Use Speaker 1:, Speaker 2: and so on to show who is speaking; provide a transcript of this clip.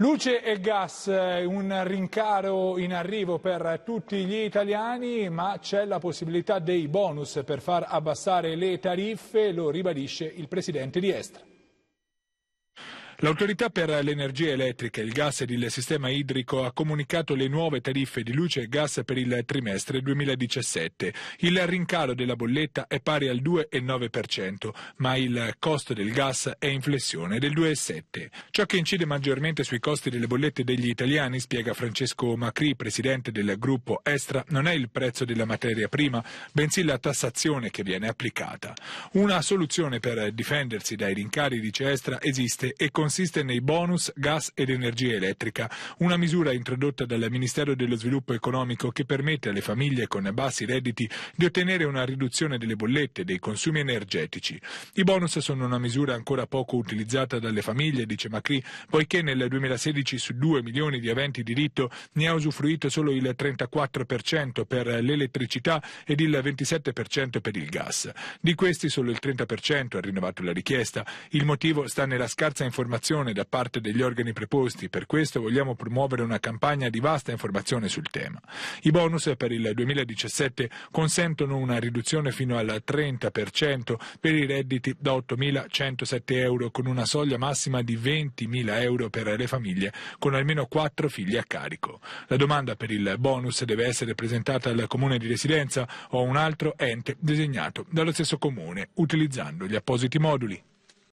Speaker 1: Luce e gas, eh, un rincaro in arrivo per tutti gli italiani, ma c'è la possibilità dei bonus per far abbassare le tariffe, lo ribadisce il presidente di Estra. L'autorità per l'energia elettrica, il gas ed il sistema idrico ha comunicato le nuove tariffe di luce e gas per il trimestre 2017. Il rincaro della bolletta è pari al 2,9%, ma il costo del gas è in flessione del 2,7%. Ciò che incide maggiormente sui costi delle bollette degli italiani, spiega Francesco Macri, presidente del gruppo Estra, non è il prezzo della materia prima, bensì la tassazione che viene applicata. Una soluzione per difendersi dai rincari, dice Estra, esiste e consiste consiste nei bonus gas ed energia elettrica, una misura introdotta dal Ministero dello Sviluppo Economico che permette alle famiglie con bassi redditi di ottenere una riduzione delle bollette e dei consumi energetici. I bonus sono una misura ancora poco utilizzata dalle famiglie, dice Macri, poiché nel 2016 su 2 milioni di aventi diritto ne ha usufruito solo il 34% per l'elettricità ed il 27% per il gas. Di questi solo il 30% ha rinnovato la richiesta. Il motivo sta nella scarsa informazione informazione da parte degli organi preposti, per questo vogliamo promuovere una campagna di vasta informazione sul tema. I bonus per il 2017 consentono una riduzione fino al 30% per i redditi da 8.107 euro con una soglia massima di 20.000 euro per le famiglie con almeno 4 figli a carico. La domanda per il bonus deve essere presentata al comune di residenza o a un altro ente designato dallo stesso comune utilizzando gli appositi moduli.